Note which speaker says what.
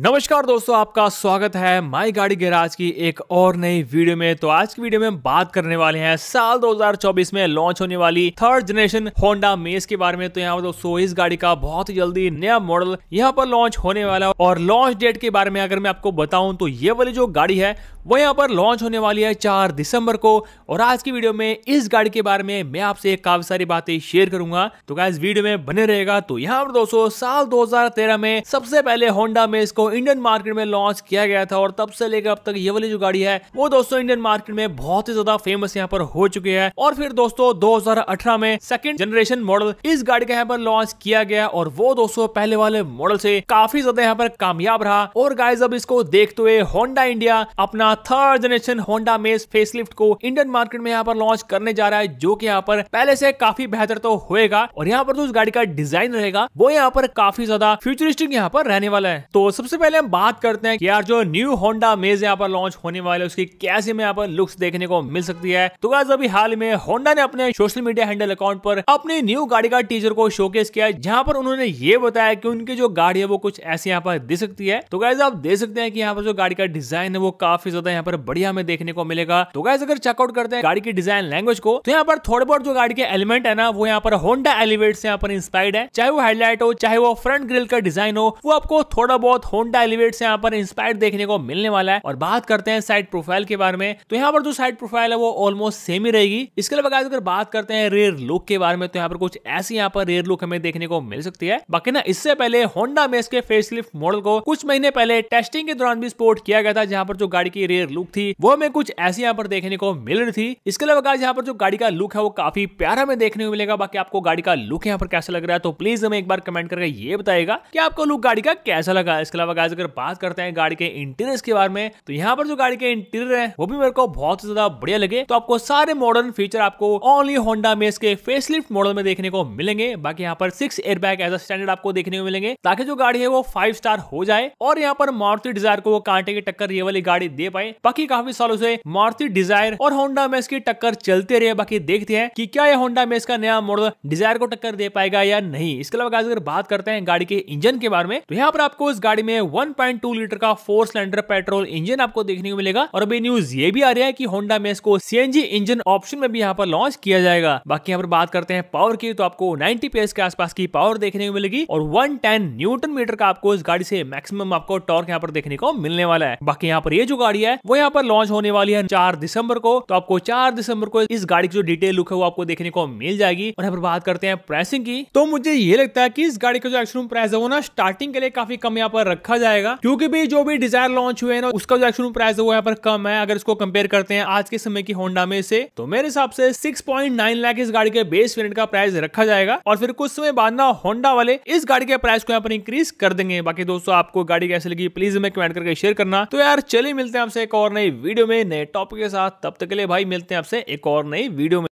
Speaker 1: नमस्कार दोस्तों आपका स्वागत है माई गाड़ी गैराज की एक और नई वीडियो में तो आज की वीडियो में बात करने वाले हैं साल 2024 में लॉन्च होने वाली थर्ड जनरेशन होंडा मेस के बारे में तो यहाँ पर दोस्तों इस गाड़ी का बहुत ही जल्दी नया मॉडल यहाँ पर लॉन्च होने वाला है और लॉन्च डेट के बारे में अगर मैं आपको बताऊं तो ये वाली जो गाड़ी है वो यहाँ पर लॉन्च होने वाली है चार दिसंबर को और आज की वीडियो में इस गाड़ी के बारे में मैं आपसे काफी सारी बातें शेयर करूंगा तो क्या वीडियो में बने रहेगा तो यहाँ पर दोस्तों साल दो में सबसे पहले होंडा मेस को इंडियन मार्केट में लॉन्च किया गया था और तब से लेकर अब तक ये वाली जो गाड़ी है वो दोस्तों इंडियन मार्केट में बहुत ही ज्यादा फेमस यहाँ पर हो चुकी है और फिर दोस्तों 2018 में सेकंड जनरेशन मॉडल इस गाड़ी का यहाँ पर लॉन्च किया गया और वो दोस्तों पहले वाले मॉडल से काफी ज्यादा यहाँ पर कामयाब रहा और गाइज अब इसको देखते हुए होंडा इंडिया अपना third generation Honda Amaze facelift को इंडियन मार्केट में यहाँ पर लॉन्च करने जा रहा है जो की यहाँ पर पहले से काफी बेहतर तो होएगा और यहाँ पर जो तो उस गाड़ी का डिजाइन रहेगा वो यहाँ पर काफी ज्यादा फ्यूचरिस्टिक यहाँ पर रहने वाला है तो सबसे पहले हम बात करते हैं कि यार जो न्यू होंडा मेज यहाँ पर लॉन्च होने वाले उसकी कैसे में यहाँ पर लुक्स देखने को मिल सकती है तो गाइस अभी हाल में होंडा ने अपने सोशल मीडिया हैंडल अकाउंट पर अपनी न्यू गाड़ी का टीजर को शोकेस किया जहाँ पर उन्होंने ये बताया कि उनकी जो गाड़ी है वो कुछ ऐसी यहाँ पर दिख सकती है तो गाइज आप देख सकते हैं कि यहाँ पर जो गाड़ी का डिजाइन है वो काफी ज्यादा यहाँ पर बढ़िया हमें देखने को मिलेगा तो गाइज अगर चेकआउट करते हैं गाड़ी की डिजाइन लैंग्वेज को तो यहाँ पर थोड़े बहुत जो गाड़ी के एलिमेंट है ना वो यहाँ पर होंडा एलिवेट से यहाँ पर इंस्पायर्ड है चाहे वो हेडलाइट हो चाहे वो फ्रंट ग्रिल का डिजाइन हो वो आपको थोड़ा बहुत होंडा एलिवेट से यहाँ पर इंस्पायर देखने को मिलने वाला है और बात करते हैं साइड प्रोफाइल के बारे में तो यहाँ पर जो साइड प्रोफाइल है वो ऑलमोस्ट सेम ही रहेगी इसके अलावा अगर बात करते हैं रेयर लुक के बारे में तो यहाँ पर कुछ ऐसी यहाँ पर रेयर लुक हमें देखने को मिल सकती है बाकी ना इससे पहले होंडा में इसके फेस मॉडल को कुछ महीने पहले टेस्टिंग के दौरान भी स्पोर्ट किया गया था जहाँ पर जो गाड़ी की रेयर लुक थी वो हमें कुछ ऐसी यहाँ पर देखने को मिल रही थी इसके अलावा यहाँ पर जो गाड़ी का लुक है वो काफी प्यारा में देखने को मिलेगा बाकी आपको गाड़ी का लुक यहाँ पर कैसा लग रहा है तो प्लीज हमें एक बार कमेंट करके ये बताएगा कि आपको लुक गाड़ी का कैसा लगा इसके अलावा अलावा गाइस अगर बात करते हैं गाड़ी के इंटीरियर के बारे में तो यहाँ पर जो गाड़ी के इंटीरियर है वो भी मेरे को बहुत ज्यादा बढ़िया लगे तो आपको सारे मॉडर्न फीचर आपको ओनली होंडा में इसके फेसलिफ्ट मॉडल में देखने को मिलेंगे बाकी यहाँ पर six air bag as standard आपको देखने को मिलेंगे ताकि जो गाड़ी है वो फाइव स्टार हो जाए और यहाँ पर मारुति डिजायर को वो कांटे की टक्कर ये वाली गाड़ी दे पाए बाकी काफी सालों से मारुति डिजायर और होंडा में इसकी टक्कर चलते रहे बाकी देखते हैं कि क्या ये होंडा में इसका नया मॉडल डिजायर को टक्कर दे पाएगा या नहीं इसके अलावा अगर बात करते हैं गाड़ी के इंजन के बारे में तो यहाँ पर आपको इस गाड़ी में में 1.2 लीटर का फोर सिलेंडर पेट्रोल इंजन आपको देखने को मिलेगा और अभी न्यूज ये भी आ रहा है कि होंडा में इसको सीएनजी इंजन ऑप्शन में भी यहाँ पर लॉन्च किया जाएगा बाकी यहाँ पर बात करते हैं पावर की तो आपको नाइनटी पीएस के आसपास की पावर देखने को मिलेगी और वन न्यूटन मीटर का आपको इस गाड़ी से मैक्सिमम आपको टॉर्क यहाँ पर देखने को मिलने वाला है बाकी यहाँ पर ये जो गाड़ी है वो यहाँ पर लॉन्च होने वाली है चार दिसंबर को तो आपको चार दिसंबर को इस गाड़ी की जो डिटेल लुक है वो आपको देखने को मिल जाएगी और यहाँ पर बात करते हैं प्राइसिंग की तो मुझे ये लगता है कि इस गाड़ी का जो एक्सरूम प्राइस है वो ना स्टार्टिंग के लिए काफी कम यहाँ पर रखा रखा जाएगा क्योंकि भी जो भी डिजायर लॉन्च हुए ना उसका जो एक्शन प्राइस है वो यहाँ पर कम है अगर इसको कंपेयर करते हैं आज के समय की होंडा में से तो मेरे हिसाब से सिक्स लाख इस गाड़ी के बेस वेरियंट का प्राइस रखा जाएगा और फिर कुछ समय बाद ना होंडा वाले इस गाड़ी के प्राइस को यहाँ पर इंक्रीज कर देंगे बाकी दोस्तों आपको गाड़ी कैसे लगी प्लीज हमें कमेंट करके शेयर करना तो यार चलिए मिलते हैं आपसे एक और नई वीडियो में नए टॉपिक के साथ तब तक के लिए भाई मिलते हैं आपसे एक और नई वीडियो में